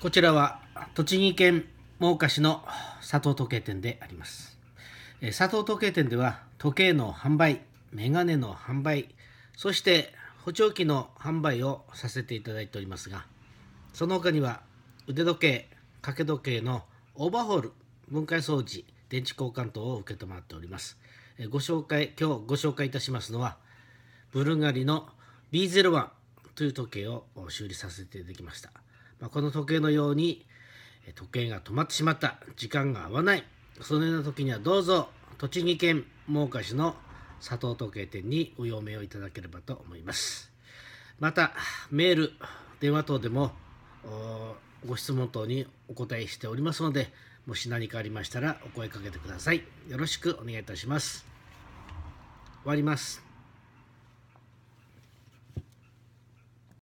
こちらは栃木県真岡市の佐藤時計店であります。佐藤時計店では時計の販売、メガネの販売、そして補聴器の販売をさせていただいておりますが、その他には腕時計、掛け時計のオーバーホール、分解装置、電池交換等を受け止まっております。ご紹介、今日ご紹介いたしますのは、ブルガリの B01 という時計を修理させていただきました。まあ、この時計のように時計が止まってしまった時間が合わないそのような時にはどうぞ栃木県真岡市の佐藤時計店にお嫁をいただければと思いますまたメール電話等でもご質問等にお答えしておりますのでもし何かありましたらお声かけてくださいよろしくお願いいたします終わります